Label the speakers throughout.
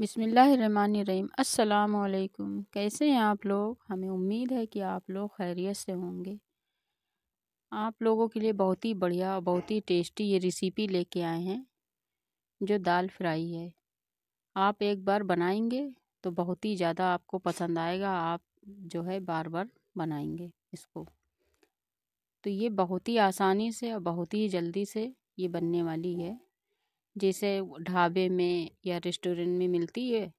Speaker 1: बिसमीम् अस्सलाम कैसे हैं आप लोग हमें उम्मीद है कि आप लोग खैरियत से होंगे आप लोगों के लिए बहुत ही बढ़िया और बहुत ही टेस्टी ये रेसिपी लेके आए हैं जो दाल फ्राई है आप एक बार बनाएंगे तो बहुत ही ज़्यादा आपको पसंद आएगा आप जो है बार बार बनाएंगे इसको तो ये बहुत ही आसानी से और बहुत ही जल्दी से ये बनने वाली है जैसे ढाबे में या रेस्टोरेंट में मिलती है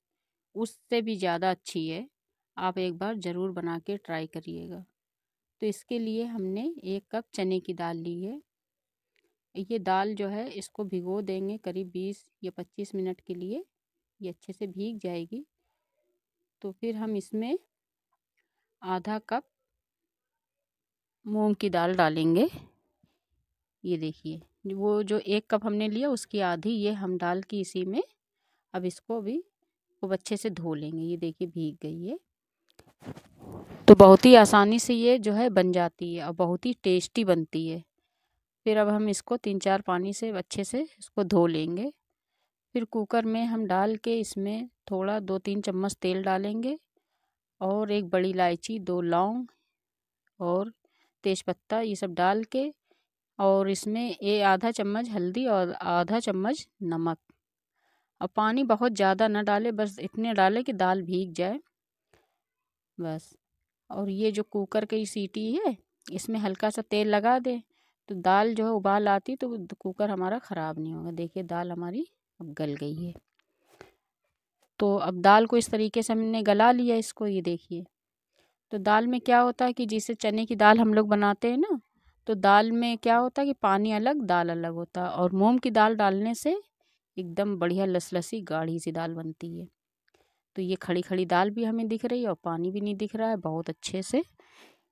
Speaker 1: उससे भी ज़्यादा अच्छी है आप एक बार ज़रूर बना के ट्राई करिएगा तो इसके लिए हमने एक कप चने की दाल ली है ये दाल जो है इसको भिगो देंगे करीब बीस या पच्चीस मिनट के लिए ये अच्छे से भीग जाएगी तो फिर हम इसमें आधा कप मूंग की दाल डालेंगे ये देखिए वो जो एक कप हमने लिया उसकी आधी ये हम डाल के इसी में अब इसको भी खूब अच्छे से धो लेंगे ये देखिए भीग गई है तो बहुत ही आसानी से ये जो है बन जाती है और बहुत ही टेस्टी बनती है फिर अब हम इसको तीन चार पानी से अच्छे से इसको धो लेंगे फिर कुकर में हम डाल के इसमें थोड़ा दो तीन चम्मच तेल डालेंगे और एक बड़ी इलायची दो लौंग और तेज़पत्ता ये सब डाल के और इसमें ये आधा चम्मच हल्दी और आधा चम्मच नमक और पानी बहुत ज़्यादा ना डालें बस इतने डालें कि दाल भीग जाए बस और ये जो कुकर की सीटी है इसमें हल्का सा तेल लगा दें तो दाल जो है उबाल आती तो कुकर हमारा ख़राब नहीं होगा देखिए दाल हमारी अब गल गई है तो अब दाल को इस तरीके से हमने गला लिया इसको ये देखिए तो दाल में क्या होता है कि जिसे चने की दाल हम लोग बनाते हैं ना तो दाल में क्या होता है कि पानी अलग दाल अलग होता है और मूंग की दाल डालने से एकदम बढ़िया लसलसी गाढ़ी सी दाल बनती है तो ये खड़ी खड़ी दाल भी हमें दिख रही है और पानी भी नहीं दिख रहा है बहुत अच्छे से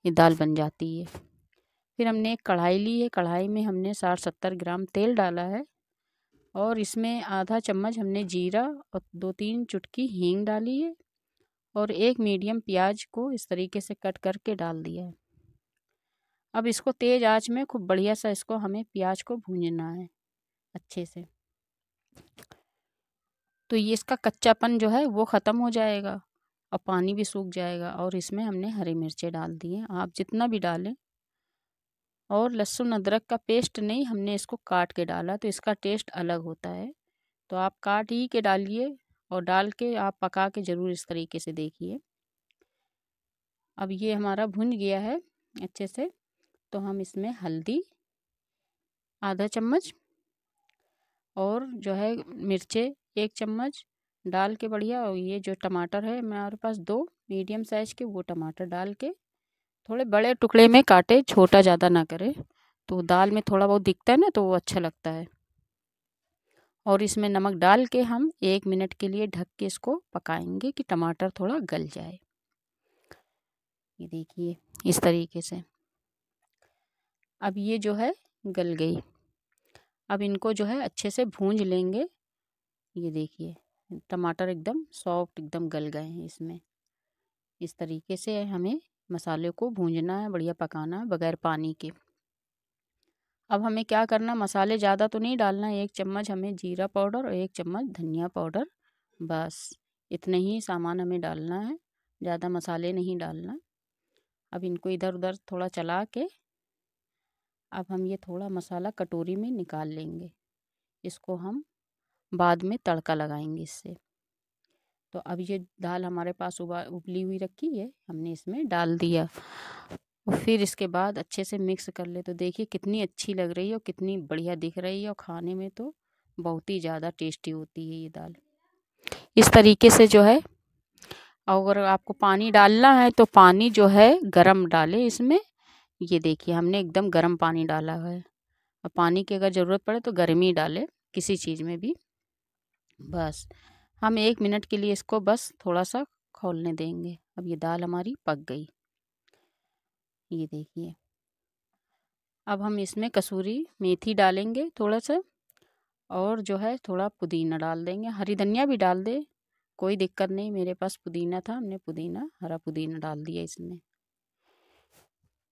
Speaker 1: ये दाल बन जाती है फिर हमने एक कढ़ाई ली है कढ़ाई में हमने साठ सत्तर ग्राम तेल डाला है और इसमें आधा चम्मच हमने जीरा और दो तीन चुटकी हींग डाली है और एक मीडियम प्याज को इस तरीके से कट करके डाल दिया है अब इसको तेज़ आंच में खूब बढ़िया सा इसको हमें प्याज को भूनना है अच्छे से तो ये इसका कच्चापन जो है वो ख़त्म हो जाएगा और पानी भी सूख जाएगा और इसमें हमने हरी मिर्चें डाल दी हैं आप जितना भी डालें और लहसुन अदरक का पेस्ट नहीं हमने इसको काट के डाला तो इसका टेस्ट अलग होता है तो आप काट ही के डालिए और डाल के आप पका के ज़रूर इस तरीके से देखिए अब ये हमारा भुन गया है अच्छे से तो हम इसमें हल्दी आधा चम्मच और जो है मिर्चे एक चम्मच डाल के बढ़िया और ये जो टमाटर है मेरे पास दो मीडियम साइज़ के वो टमाटर डाल के थोड़े बड़े टुकड़े में काटे छोटा ज़्यादा ना करे तो दाल में थोड़ा बहुत दिखता है ना तो वो अच्छा लगता है और इसमें नमक डाल के हम एक मिनट के लिए ढक के इसको पकाएंगे कि टमाटर थोड़ा गल जाए ये देखिए इस तरीके से अब ये जो है गल गई अब इनको जो है अच्छे से भूंज लेंगे ये देखिए टमाटर एकदम सॉफ्ट एकदम गल गए हैं इसमें इस तरीके से हमें मसाले को भूंजना है बढ़िया पकाना है बगैर पानी के अब हमें क्या करना मसाले ज़्यादा तो नहीं डालना एक चम्मच हमें जीरा पाउडर और एक चम्मच धनिया पाउडर बस इतने ही सामान हमें डालना है ज़्यादा मसाले नहीं डालना अब इनको इधर उधर थोड़ा चला के अब हम ये थोड़ा मसाला कटोरी में निकाल लेंगे इसको हम बाद में तड़का लगाएंगे इससे तो अब ये दाल हमारे पास उबा उबली हुई रखी है हमने इसमें डाल दिया और फिर इसके बाद अच्छे से मिक्स कर ले तो देखिए कितनी अच्छी लग रही है और कितनी बढ़िया दिख रही है और खाने में तो बहुत ही ज़्यादा टेस्टी होती है ये दाल इस तरीके से जो है अगर आपको पानी डालना है तो पानी जो है गरम डालें इसमें ये देखिए हमने एकदम गर्म पानी डाला है और पानी की अगर ज़रूरत पड़े तो गर्मी डाले किसी चीज़ में भी बस हम एक मिनट के लिए इसको बस थोड़ा सा खोलने देंगे अब ये दाल हमारी पक गई ये देखिए अब हम इसमें कसूरी मेथी डालेंगे थोड़ा सा और जो है थोड़ा पुदीना डाल देंगे हरी धनिया भी डाल दे कोई दिक्कत नहीं मेरे पास पुदीना था हमने पुदीना हरा पुदीना डाल दिया इसमें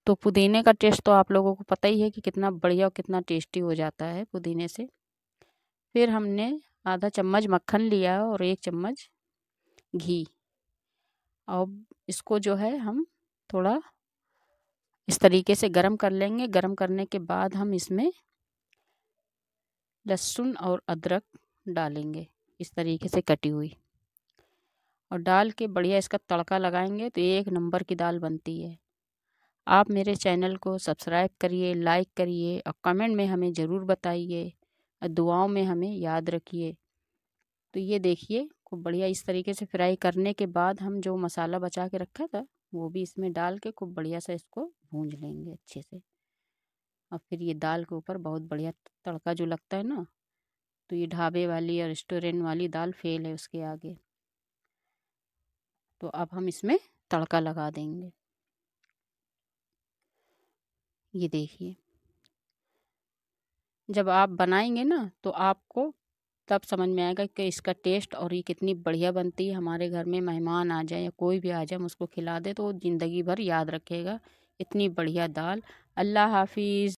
Speaker 1: तो पुदीने का टेस्ट तो आप लोगों को पता ही है कि कितना बढ़िया और कितना टेस्टी हो जाता है पुदीने से फिर हमने आधा चम्मच मक्खन लिया और एक चम्मच घी अब इसको जो है हम थोड़ा इस तरीके से गरम कर लेंगे गरम करने के बाद हम इसमें लहसुन और अदरक डालेंगे इस तरीके से कटी हुई और डाल के बढ़िया इसका तड़का लगाएंगे तो एक नंबर की दाल बनती है आप मेरे चैनल को सब्सक्राइब करिए लाइक करिए और कमेंट में हमें ज़रूर बताइए और दुआओं में हमें याद रखिए तो ये देखिए खूब बढ़िया इस तरीके से फ्राई करने के बाद हम जो मसाला बचा के रखा था वो भी इसमें डाल के खूब बढ़िया सा इसको भूंज लेंगे अच्छे से और फिर ये दाल के ऊपर बहुत बढ़िया तड़का जो लगता है ना तो ये ढाबे वाली या रेस्टोरेंट वाली दाल फेल है उसके आगे तो अब हम इसमें तड़का लगा देंगे ये देखिए जब आप बनाएंगे ना तो आपको तब समझ में आएगा कि इसका टेस्ट और ये कितनी बढ़िया बनती है हमारे घर में मेहमान आ जाए या कोई भी आ जाए हम उसको खिला दे तो वो ज़िंदगी भर याद रखेगा इतनी बढ़िया दाल अल्लाह हाफिज़